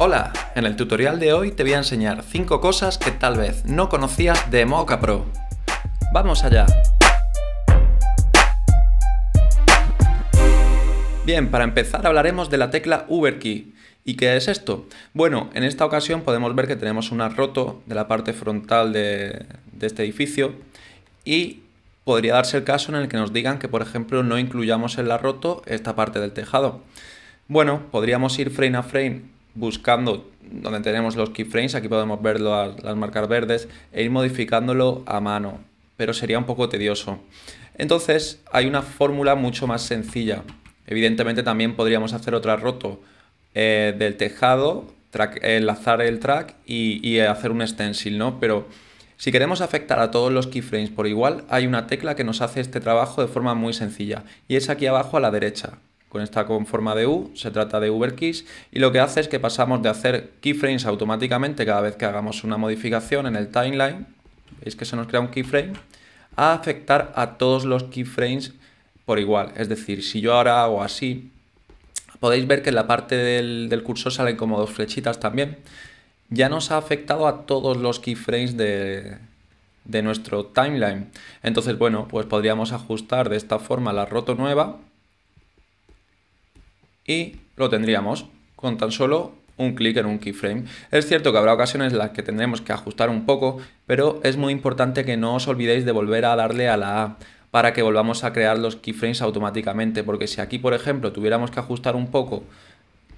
Hola, en el tutorial de hoy te voy a enseñar 5 cosas que tal vez no conocías de Mocha Pro. ¡Vamos allá! Bien, para empezar hablaremos de la tecla Key. ¿Y qué es esto? Bueno, en esta ocasión podemos ver que tenemos un roto de la parte frontal de, de este edificio y podría darse el caso en el que nos digan que, por ejemplo, no incluyamos en la roto esta parte del tejado. Bueno, podríamos ir frame a frame buscando donde tenemos los keyframes, aquí podemos ver las, marcas verdes, e ir modificándolo a mano, pero sería un poco tedioso. Entonces hay una fórmula mucho más sencilla. Evidentemente también podríamos hacer otra roto eh, del tejado, enlazar el track y, y, hacer un stencil, ¿no? Pero si queremos afectar a todos los keyframes por igual, hay una tecla que nos hace este trabajo de forma muy sencilla y es aquí abajo a la derecha con esta forma de U, se trata de Uberkeys, y lo que hace es que pasamos de hacer keyframes automáticamente cada vez que hagamos una modificación en el timeline, veis que se nos crea un keyframe, a afectar a todos los keyframes por igual. Es decir, si yo ahora hago así, podéis ver que en la parte del, del cursor salen como dos flechitas también, ya nos ha afectado a todos los keyframes de, de nuestro timeline. Entonces, bueno, pues podríamos ajustar de esta forma la roto nueva y lo tendríamos con tan solo un clic en un keyframe. Es cierto que habrá ocasiones en las que tendremos que ajustar un poco, pero es muy importante que no os olvidéis de volver a darle a la A para que volvamos a crear los keyframes automáticamente, porque si aquí, por ejemplo, tuviéramos que ajustar un poco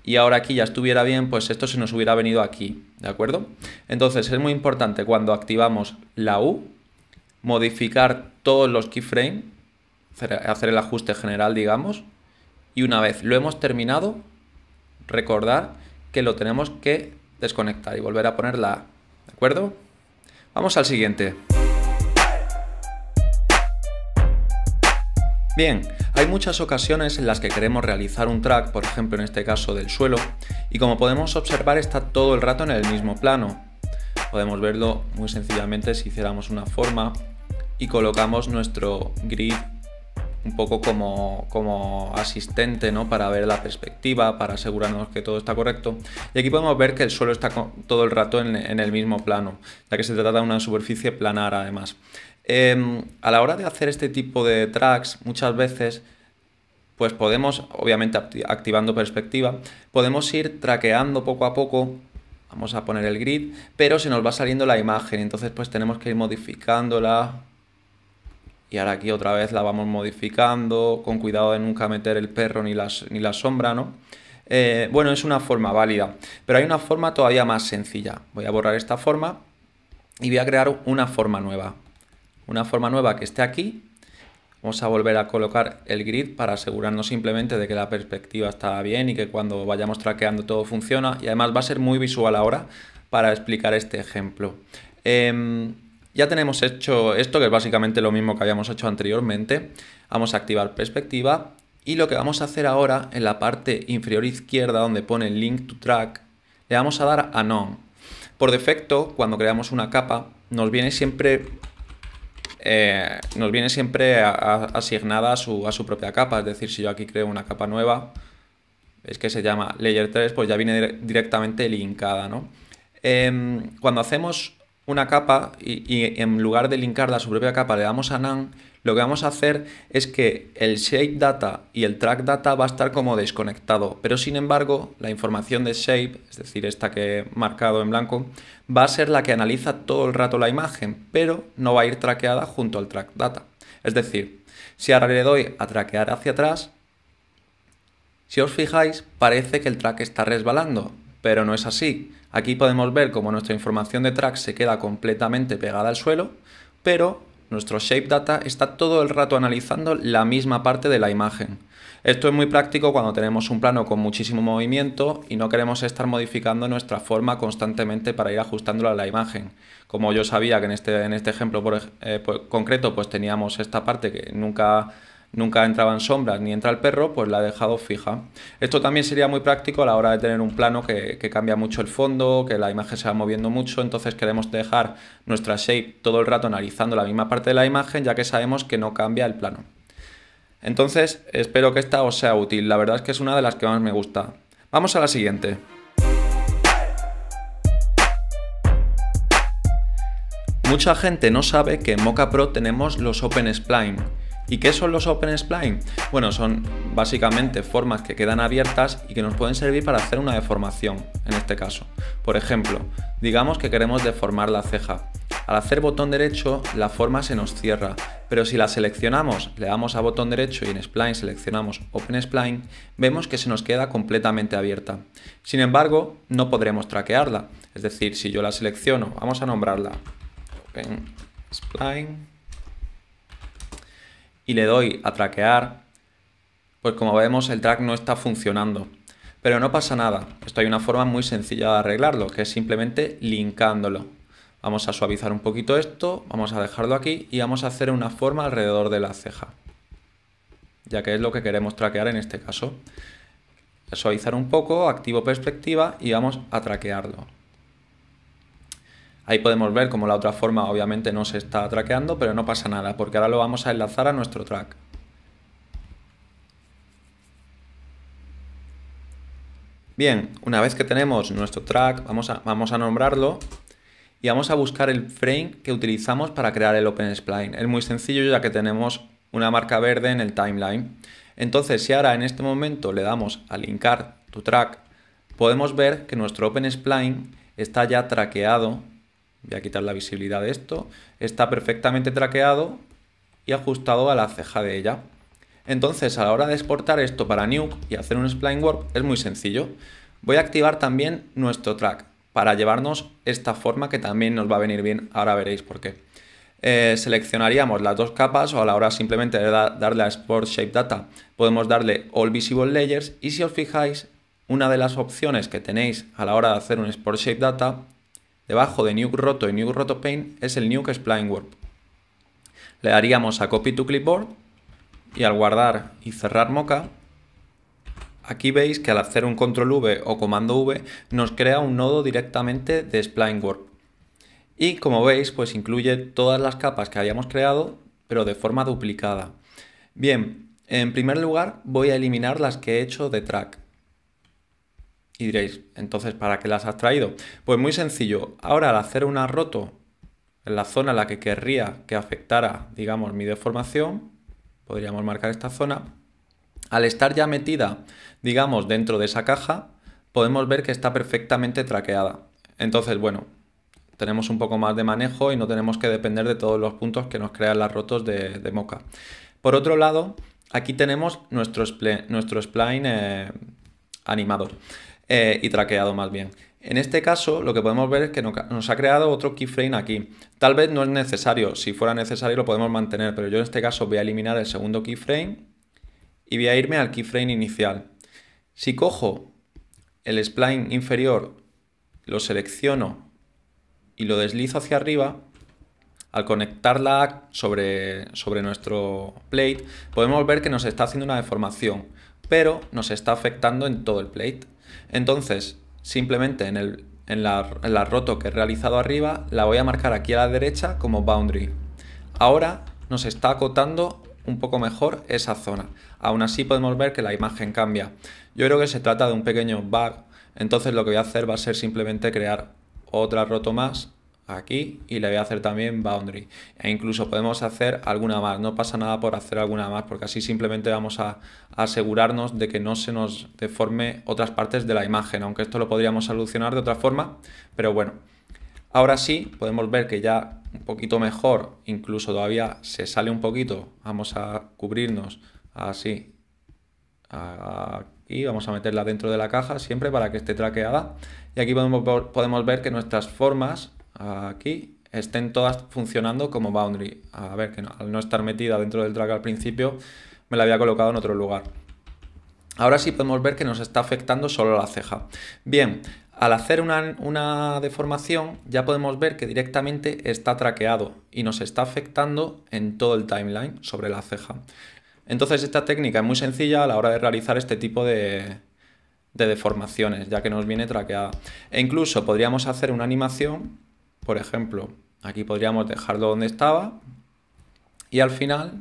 y ahora aquí ya estuviera bien, pues esto se nos hubiera venido aquí, ¿de acuerdo? Entonces es muy importante cuando activamos la U, modificar todos los keyframes, hacer el ajuste general, digamos, y una vez lo hemos terminado, recordar que lo tenemos que desconectar y volver a ponerla ¿De acuerdo? Vamos al siguiente. Bien, hay muchas ocasiones en las que queremos realizar un track, por ejemplo en este caso del suelo, y como podemos observar está todo el rato en el mismo plano. Podemos verlo muy sencillamente si hiciéramos una forma y colocamos nuestro grid un poco como, como asistente, ¿no? Para ver la perspectiva, para asegurarnos que todo está correcto. Y aquí podemos ver que el suelo está todo el rato en, el mismo plano, ya que se trata de una superficie planar además. Em, a la hora de hacer este tipo de tracks, muchas veces pues podemos, obviamente activando perspectiva, podemos ir traqueando poco a poco, vamos a poner el grid, pero se nos va saliendo la imagen, entonces pues tenemos que ir modificándola y ahora aquí otra vez la vamos modificando, con cuidado de nunca meter el perro ni la, ni la sombra, ¿no? Eh, bueno, es una forma válida, pero hay una forma todavía más sencilla. Voy a borrar esta forma y voy a crear una forma nueva. Una forma nueva que esté aquí. Vamos a volver a colocar el grid para asegurarnos simplemente de que la perspectiva está bien y que cuando vayamos traqueando todo funciona. Y además va a ser muy visual ahora para explicar este ejemplo. Em, ya tenemos hecho esto, que es básicamente lo mismo que habíamos hecho anteriormente. Vamos a activar perspectiva y lo que vamos a hacer ahora en la parte inferior izquierda donde pone Link to Track, le vamos a dar a None. Por defecto, cuando creamos una capa, nos viene siempre, eh, nos viene siempre asignada a su, propia capa. Es decir, si yo aquí creo una capa nueva, es que se llama Layer 3, pues ya viene directamente linkada. ¿no? Em, cuando hacemos una capa y, en lugar de linkarla a su propia capa le damos a none, lo que vamos a hacer es que el shape data y el track data va a estar como desconectado, pero sin embargo la información de shape, es decir, esta que he marcado en blanco, va a ser la que analiza todo el rato la imagen, pero no va a ir traqueada junto al track data. Es decir, si ahora le doy a traquear hacia atrás, si os fijáis, parece que el track está resbalando, pero no es así. Aquí podemos ver cómo nuestra información de track se queda completamente pegada al suelo, pero nuestro shape data está todo el rato analizando la misma parte de la imagen. Esto es muy práctico cuando tenemos un plano con muchísimo movimiento y no queremos estar modificando nuestra forma constantemente para ir ajustándola a la imagen. Como yo sabía que en este, en este ejemplo eh, pues, concreto pues teníamos esta parte que nunca nunca entraban sombras ni entra el perro, pues la he dejado fija. Esto también sería muy práctico a la hora de tener un plano que, que cambia mucho el fondo, que la imagen se va moviendo mucho, entonces queremos dejar nuestra shape todo el rato analizando la misma parte de la imagen, ya que sabemos que no cambia el plano. Entonces, espero que esta os sea útil, la verdad es que es una de las que más me gusta. Vamos a la siguiente. Mucha gente no sabe que en Mocha Pro tenemos los Open Spline. ¿Y qué son los Open Spline? Bueno, son básicamente formas que quedan abiertas y que nos pueden servir para hacer una deformación, en este caso. Por ejemplo, digamos que queremos deformar la ceja. Al hacer botón derecho, la forma se nos cierra, pero si la seleccionamos, le damos a botón derecho y en Spline seleccionamos Open Spline, vemos que se nos queda completamente abierta. Sin embargo, no podremos traquearla, es decir, si yo la selecciono, vamos a nombrarla Open Spline, y le doy a traquear, pues como vemos el track no está funcionando. Pero no pasa nada, esto hay una forma muy sencilla de arreglarlo, que es simplemente linkándolo. Vamos a suavizar un poquito esto, vamos a dejarlo aquí y vamos a hacer una forma alrededor de la ceja, ya que es lo que queremos traquear en este caso. suavizar un poco, activo perspectiva y vamos a traquearlo. Ahí podemos ver cómo la otra forma obviamente no se está traqueando, pero no pasa nada, porque ahora lo vamos a enlazar a nuestro track. Bien, una vez que tenemos nuestro track, vamos a, vamos a nombrarlo y vamos a buscar el frame que utilizamos para crear el Open Spline. Es muy sencillo ya que tenemos una marca verde en el timeline. Entonces, si ahora en este momento le damos a linkar tu track, podemos ver que nuestro Open Spline está ya traqueado Voy a quitar la visibilidad de esto. Está perfectamente traqueado y ajustado a la ceja de ella. Entonces, a la hora de exportar esto para Nuke y hacer un spline Warp, es muy sencillo. Voy a activar también nuestro track para llevarnos esta forma que también nos va a venir bien, ahora veréis por qué. Eh, seleccionaríamos las dos capas o a la hora simplemente de darle a Export Shape Data podemos darle All Visible Layers y si os fijáis, una de las opciones que tenéis a la hora de hacer un Export Shape Data debajo de nuke roto y nuke roto paint es el nuke spline warp. Le daríamos a copy to clipboard y al guardar y cerrar Mocha aquí veis que al hacer un control V o comando V nos crea un nodo directamente de spline warp. Y como veis, pues incluye todas las capas que habíamos creado, pero de forma duplicada. Bien, en primer lugar voy a eliminar las que he hecho de track. Y diréis, entonces, ¿para qué las has traído? Pues muy sencillo. Ahora, al hacer una roto en la zona en la que querría que afectara, digamos, mi deformación, podríamos marcar esta zona, al estar ya metida, digamos, dentro de esa caja, podemos ver que está perfectamente traqueada. Entonces, bueno, tenemos un poco más de manejo y no tenemos que depender de todos los puntos que nos crean las rotos de, de moca. Por otro lado, aquí tenemos nuestro, spline, spline eh, animador. Eh, y traqueado más bien. En este caso, lo que podemos ver es que nos ha creado otro keyframe aquí. Tal vez no es necesario, si fuera necesario lo podemos mantener, pero yo en este caso voy a eliminar el segundo keyframe y voy a irme al keyframe inicial. Si cojo el spline inferior, lo selecciono y lo deslizo hacia arriba, al conectarla sobre, sobre nuestro plate, podemos ver que nos está haciendo una deformación, pero nos está afectando en todo el plate. Entonces, simplemente en, la, la roto que he realizado arriba, la voy a marcar aquí a la derecha como boundary. Ahora nos está acotando un poco mejor esa zona. Aún así podemos ver que la imagen cambia. Yo creo que se trata de un pequeño bug, entonces lo que voy a hacer va a ser simplemente crear otra roto más aquí y le voy a hacer también boundary. E incluso podemos hacer alguna más, no pasa nada por hacer alguna más, porque así simplemente vamos a, asegurarnos de que no se nos deforme otras partes de la imagen, aunque esto lo podríamos solucionar de otra forma, pero bueno. Ahora sí, podemos ver que ya un poquito mejor, incluso todavía se sale un poquito. Vamos a cubrirnos así. y vamos a meterla dentro de la caja siempre para que esté traqueada. Y aquí podemos ver que nuestras formas aquí estén todas funcionando como boundary. A ver, que al no estar metida dentro del drag al principio, me la había colocado en otro lugar. Ahora sí podemos ver que nos está afectando solo la ceja. Bien, al hacer una, deformación ya podemos ver que directamente está traqueado y nos está afectando en todo el timeline sobre la ceja. Entonces esta técnica es muy sencilla a la hora de realizar este tipo de, de deformaciones, ya que nos viene traqueada. E incluso podríamos hacer una animación por ejemplo, aquí podríamos dejarlo donde estaba y al final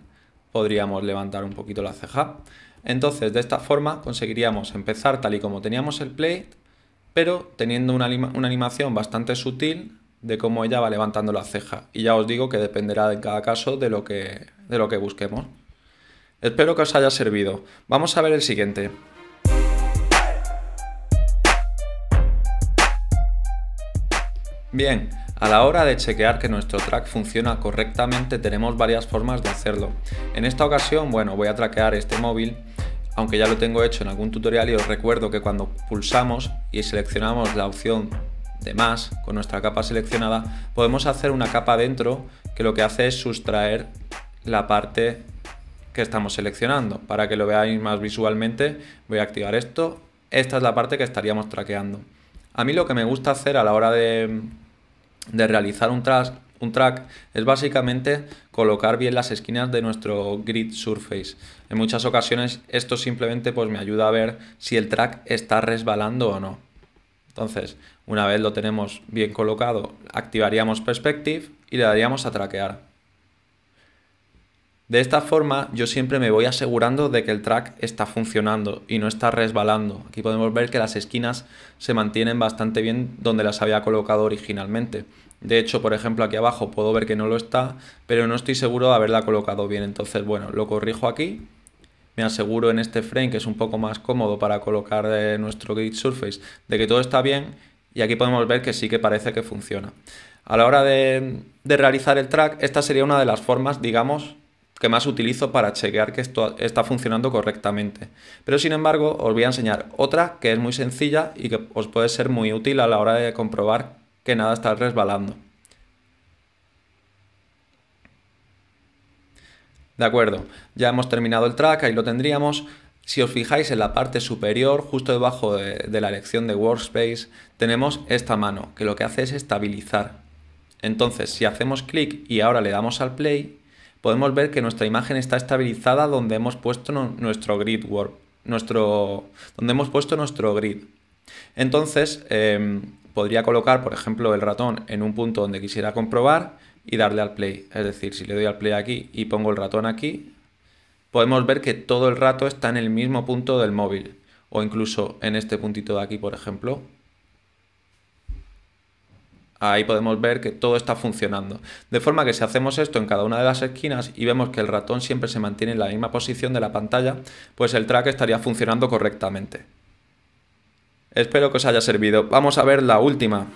podríamos levantar un poquito la ceja. Entonces, de esta forma conseguiríamos empezar tal y como teníamos el plate, pero teniendo una, animación bastante sutil de cómo ella va levantando la ceja. Y ya os digo que dependerá en cada caso de lo que, de lo que busquemos. Espero que os haya servido. Vamos a ver el siguiente. Bien, a la hora de chequear que nuestro track funciona correctamente tenemos varias formas de hacerlo. En esta ocasión, bueno, voy a traquear este móvil, aunque ya lo tengo hecho en algún tutorial y os recuerdo que cuando pulsamos y seleccionamos la opción de más con nuestra capa seleccionada, podemos hacer una capa dentro que lo que hace es sustraer la parte que estamos seleccionando. Para que lo veáis más visualmente, voy a activar esto. Esta es la parte que estaríamos traqueando. A mí lo que me gusta hacer a la hora de de realizar un, track, un track es básicamente colocar bien las esquinas de nuestro grid surface. En muchas ocasiones esto simplemente pues, me ayuda a ver si el track está resbalando o no. Entonces, una vez lo tenemos bien colocado, activaríamos Perspective y le daríamos a traquear. De esta forma yo siempre me voy asegurando de que el track está funcionando y no está resbalando. Aquí podemos ver que las esquinas se mantienen bastante bien donde las había colocado originalmente. De hecho, por ejemplo, aquí abajo puedo ver que no lo está, pero no estoy seguro de haberla colocado bien. Entonces, bueno, lo corrijo aquí. Me aseguro en este frame, que es un poco más cómodo para colocar eh, nuestro grid surface, de que todo está bien y aquí podemos ver que sí que parece que funciona. A la hora de, de realizar el track, esta sería una de las formas, digamos, que más utilizo para chequear que esto está funcionando correctamente. Pero sin embargo, os voy a enseñar otra que es muy sencilla y que os puede ser muy útil a la hora de comprobar que nada está resbalando. De acuerdo, ya hemos terminado el track, ahí lo tendríamos. Si os fijáis en la parte superior, justo debajo de, la elección de Workspace, tenemos esta mano, que lo que hace es estabilizar. Entonces, si hacemos clic y ahora le damos al play, podemos ver que nuestra imagen está estabilizada donde hemos puesto nuestro grid nuestro, donde hemos puesto nuestro grid. Entonces, em, podría colocar, por ejemplo, el ratón en un punto donde quisiera comprobar y darle al play. Es decir, si le doy al play aquí y pongo el ratón aquí, podemos ver que todo el rato está en el mismo punto del móvil o incluso en este puntito de aquí, por ejemplo, ahí podemos ver que todo está funcionando. De forma que si hacemos esto en cada una de las esquinas y vemos que el ratón siempre se mantiene en la misma posición de la pantalla, pues el track estaría funcionando correctamente. Espero que os haya servido. Vamos a ver la última.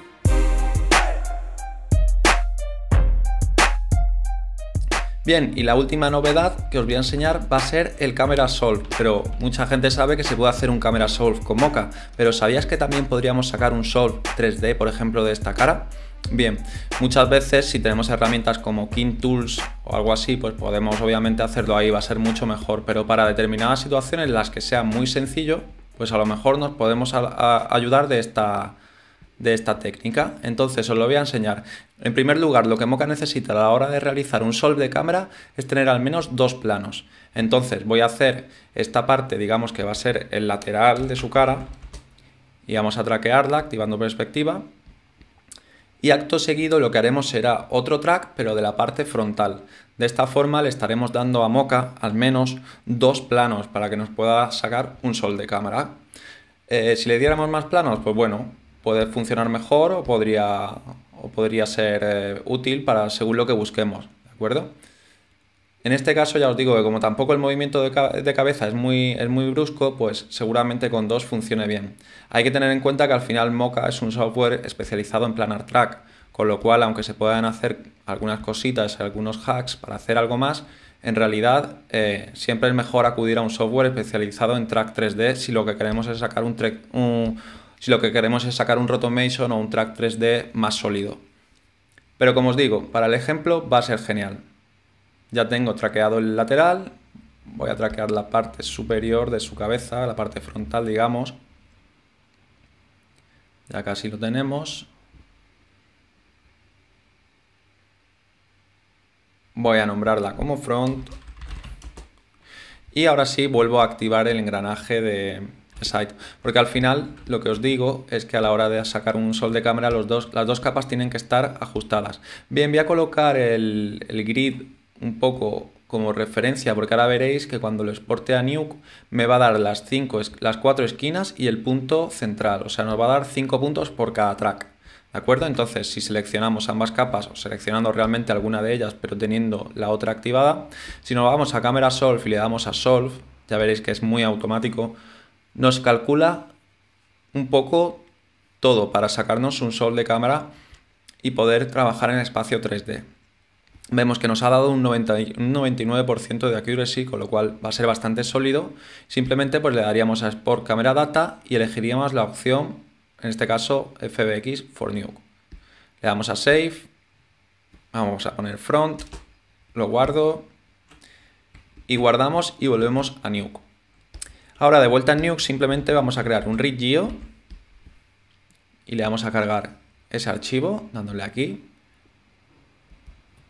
Bien, y la última novedad que os voy a enseñar va a ser el Camera Solve, pero mucha gente sabe que se puede hacer un Camera Solve con Mocha, pero ¿sabías que también podríamos sacar un Solve 3D, por ejemplo, de esta cara? Bien, muchas veces si tenemos herramientas como King Tools o algo así, pues podemos obviamente hacerlo ahí, va a ser mucho mejor, pero para determinadas situaciones en las que sea muy sencillo, pues a lo mejor nos podemos ayudar de esta, de esta técnica. Entonces os lo voy a enseñar. En primer lugar, lo que Moca necesita a la hora de realizar un sol de cámara es tener al menos dos planos. Entonces voy a hacer esta parte, digamos que va a ser el lateral de su cara, y vamos a traquearla activando perspectiva. Y acto seguido lo que haremos será otro track, pero de la parte frontal. De esta forma le estaremos dando a Moca al menos dos planos para que nos pueda sacar un sol de cámara. Eh, si le diéramos más planos, pues bueno, puede funcionar mejor o podría, o podría ser eh, útil para según lo que busquemos, ¿de acuerdo? En este caso ya os digo que como tampoco el movimiento de, cabeza es muy, muy, brusco, pues seguramente con dos funcione bien. Hay que tener en cuenta que al final Mocha es un software especializado en planar track, con lo cual aunque se puedan hacer algunas cositas, algunos hacks para hacer algo más, en realidad eh, siempre es mejor acudir a un software especializado en track 3D si lo que queremos es sacar un, un, si lo que queremos es sacar un Rotomation o un track 3D más sólido. Pero como os digo, para el ejemplo va a ser genial. Ya tengo traqueado el lateral, voy a traquear la parte superior de su cabeza, la parte frontal, digamos. Ya casi lo tenemos. Voy a nombrarla como front. Y ahora sí vuelvo a activar el engranaje de, Exacto, porque al final lo que os digo es que a la hora de sacar un sol de cámara los dos, las dos capas tienen que estar ajustadas. Bien, voy a colocar el, grid un poco como referencia, porque ahora veréis que cuando lo exporte a Nuke me va a dar las, cinco, las cuatro esquinas y el punto central, o sea, nos va a dar cinco puntos por cada track. ¿De acuerdo? Entonces, si seleccionamos ambas capas o seleccionando realmente alguna de ellas, pero teniendo la otra activada, si nos vamos a cámara Solve y le damos a Solve, ya veréis que es muy automático, nos calcula un poco todo para sacarnos un sol de cámara y poder trabajar en espacio 3D. Vemos que nos ha dado un, 99% de accuracy, con lo cual va a ser bastante sólido. Simplemente pues le daríamos a Sport Camera Data y elegiríamos la opción, en este caso FBX for Nuke. Le damos a Save, vamos a poner Front, lo guardo y guardamos y volvemos a Nuke. Ahora de vuelta en Nuke simplemente vamos a crear un ReadGeo y le vamos a cargar ese archivo dándole aquí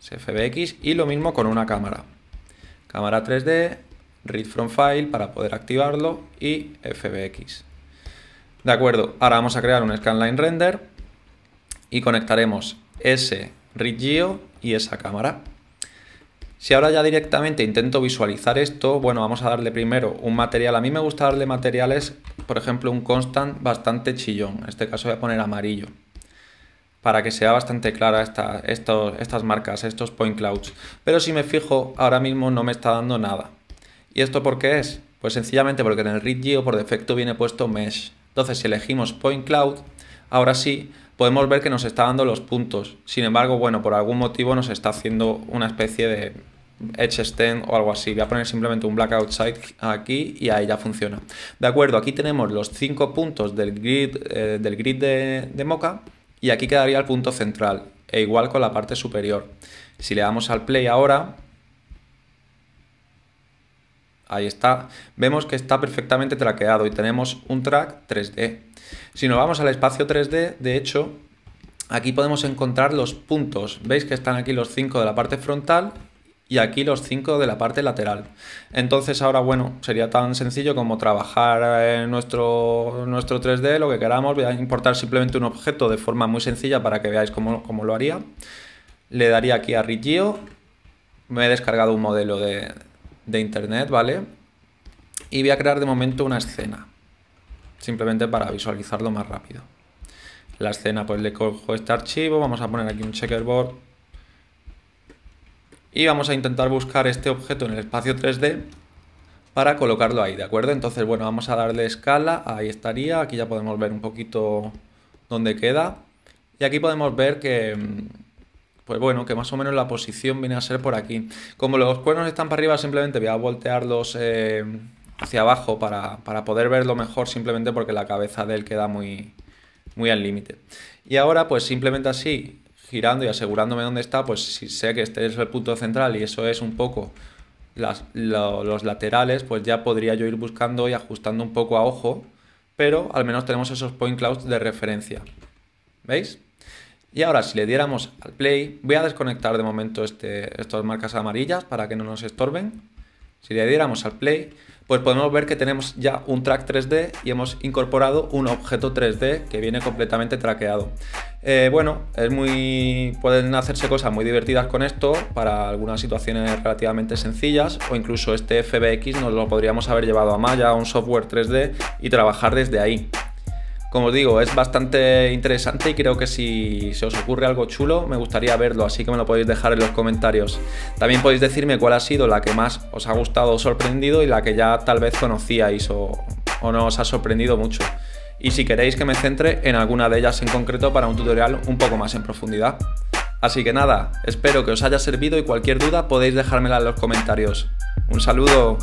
FBX y lo mismo con una cámara. Cámara 3D, read from file para poder activarlo y FBX. De acuerdo, ahora vamos a crear un scanline render y conectaremos ese ReadGeo y esa cámara. Si ahora ya directamente intento visualizar esto, bueno, vamos a darle primero un material. A mí me gusta darle materiales, por ejemplo, un constant bastante chillón. En este caso voy a poner amarillo para que sea bastante clara estas marcas, estos point clouds. Pero si me fijo, ahora mismo no me está dando nada. ¿Y esto por qué es? Pues sencillamente porque en el readgeo por defecto viene puesto Mesh. Entonces si elegimos Point Cloud, ahora sí podemos ver que nos está dando los puntos. Sin embargo, bueno, por algún motivo nos está haciendo una especie de, Edge Extend o algo así. Voy a poner simplemente un Blackout Side aquí y ahí ya funciona. De acuerdo, aquí tenemos los cinco puntos del grid, eh, del grid de, de Mocha y aquí quedaría el punto central e igual con la parte superior. Si le damos al play ahora, ahí está, vemos que está perfectamente traqueado y tenemos un track 3D. Si nos vamos al espacio 3D, de hecho, aquí podemos encontrar los puntos. Veis que están aquí los cinco de la parte frontal y aquí los cinco de la parte lateral. Entonces ahora, bueno, sería tan sencillo como trabajar en eh, nuestro, nuestro 3D, lo que queramos. Voy a importar simplemente un objeto de forma muy sencilla para que veáis cómo, lo haría. Le daría aquí a Rigio. Me he descargado un modelo de, de internet, ¿vale? Y voy a crear de momento una escena. Simplemente para visualizarlo más rápido. La escena, pues le cojo este archivo, vamos a poner aquí un checkerboard y vamos a intentar buscar este objeto en el espacio 3D para colocarlo ahí, ¿de acuerdo? Entonces, bueno, vamos a darle escala, ahí estaría, aquí ya podemos ver un poquito dónde queda y aquí podemos ver que, mm, pues bueno, que más o menos la posición viene a ser por aquí. Como los cuernos están para arriba, simplemente voy a voltearlos eh, hacia abajo para, poder verlo mejor, simplemente porque la cabeza de él queda muy, muy al límite. Y ahora, pues simplemente así, girando y asegurándome dónde está, pues si sé que este es el punto central y eso es un poco los laterales, pues ya podría yo ir buscando y ajustando un poco a ojo, pero al menos tenemos esos point clouds de referencia. ¿Veis? Y ahora si le diéramos al play, voy a desconectar de momento este, estas marcas amarillas para que no nos estorben. Si le diéramos al play, pues podemos ver que tenemos ya un track 3D y hemos incorporado un objeto 3D que viene completamente traqueado. Eh, bueno, es muy. pueden hacerse cosas muy divertidas con esto para algunas situaciones relativamente sencillas, o incluso este FBX nos lo podríamos haber llevado a Maya, a un software 3D, y trabajar desde ahí. Como os digo, es bastante interesante y creo que si se os ocurre algo chulo, me gustaría verlo, así que me lo podéis dejar en los comentarios. También podéis decirme cuál ha sido la que más os ha gustado o sorprendido y la que ya tal vez conocíais o, o no os ha sorprendido mucho y si queréis que me centre en alguna de ellas en concreto para un tutorial un poco más en profundidad. Así que nada, espero que os haya servido y cualquier duda podéis dejármela en los comentarios. Un saludo.